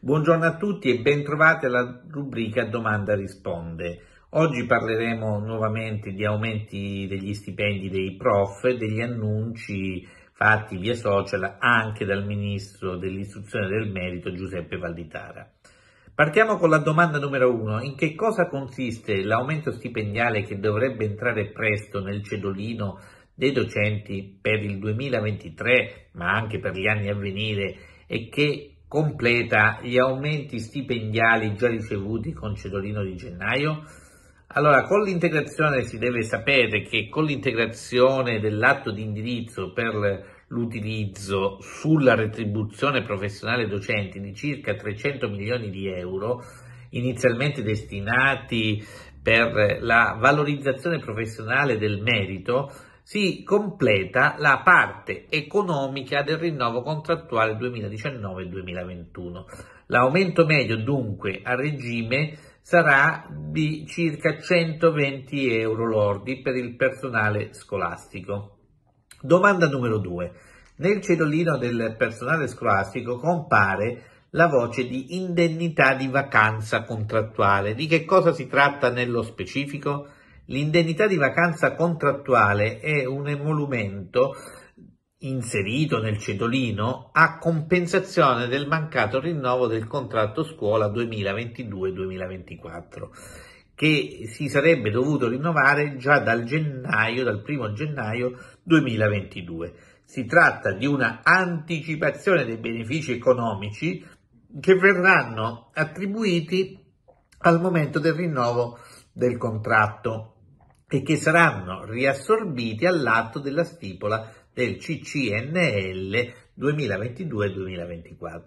Buongiorno a tutti e bentrovati alla rubrica Domanda Risponde. Oggi parleremo nuovamente di aumenti degli stipendi dei prof, e degli annunci fatti via social anche dal ministro dell'istruzione del merito Giuseppe Valditara. Partiamo con la domanda numero uno. In che cosa consiste l'aumento stipendiale che dovrebbe entrare presto nel cedolino dei docenti per il 2023, ma anche per gli anni a venire, e che completa gli aumenti stipendiali già ricevuti con Cedolino di gennaio? Allora, con l'integrazione si deve sapere che con l'integrazione dell'atto di indirizzo per l'utilizzo sulla retribuzione professionale docenti di circa 300 milioni di euro, inizialmente destinati per la valorizzazione professionale del merito, si completa la parte economica del rinnovo contrattuale 2019-2021. L'aumento medio dunque a regime sarà di circa 120 euro lordi per il personale scolastico. Domanda numero 2. Nel cedolino del personale scolastico compare la voce di indennità di vacanza contrattuale. Di che cosa si tratta nello specifico? L'indennità di vacanza contrattuale è un emolumento inserito nel cedolino a compensazione del mancato rinnovo del contratto scuola 2022-2024 che si sarebbe dovuto rinnovare già dal gennaio, dal 1 gennaio 2022. Si tratta di una anticipazione dei benefici economici che verranno attribuiti al momento del rinnovo del contratto e che saranno riassorbiti all'atto della stipula del CCNL 2022-2024.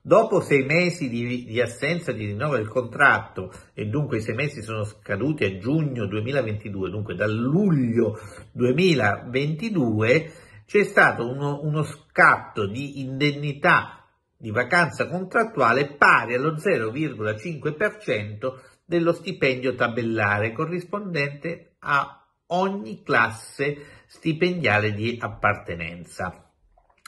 Dopo sei mesi di, di, assenza di rinnovo del contratto e dunque i sei mesi sono scaduti a giugno 2022, dunque da luglio 2022, c'è stato uno, uno scatto di indennità di vacanza contrattuale pari allo 0,5% dello stipendio tabellare corrispondente a ogni classe stipendiale di appartenenza.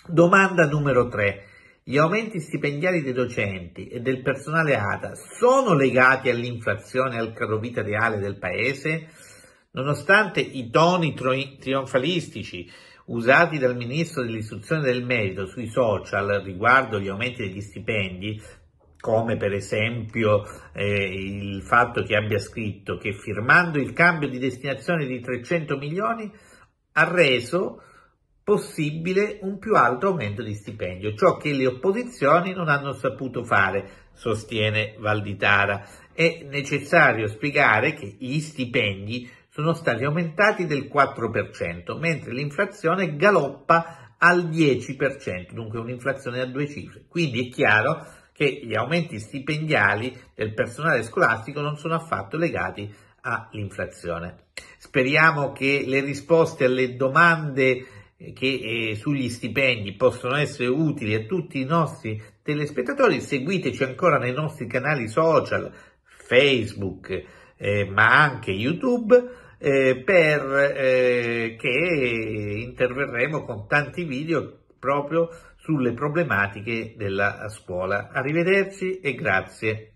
Domanda numero 3. Gli aumenti stipendiali dei docenti e del personale ADA sono legati all'inflazione e al carovita reale del paese? Nonostante i toni trionfalistici usati dal ministro dell'istruzione del merito sui social riguardo gli aumenti degli stipendi, come per esempio eh, il fatto che abbia scritto che firmando il cambio di destinazione di 300 milioni ha reso possibile un più alto aumento di stipendio, ciò che le opposizioni non hanno saputo fare, sostiene Valditara. È necessario spiegare che gli stipendi sono stati aumentati del 4%, mentre l'inflazione galoppa al 10%, dunque un'inflazione a due cifre. Quindi è chiaro che gli aumenti stipendiali del personale scolastico non sono affatto legati all'inflazione. Speriamo che le risposte alle domande eh, che eh, sugli stipendi possono essere utili a tutti i nostri telespettatori. Seguiteci ancora nei nostri canali social, Facebook, eh, ma anche YouTube. Eh, per eh, che interverremo con tanti video proprio sulle problematiche della scuola. Arrivederci e grazie.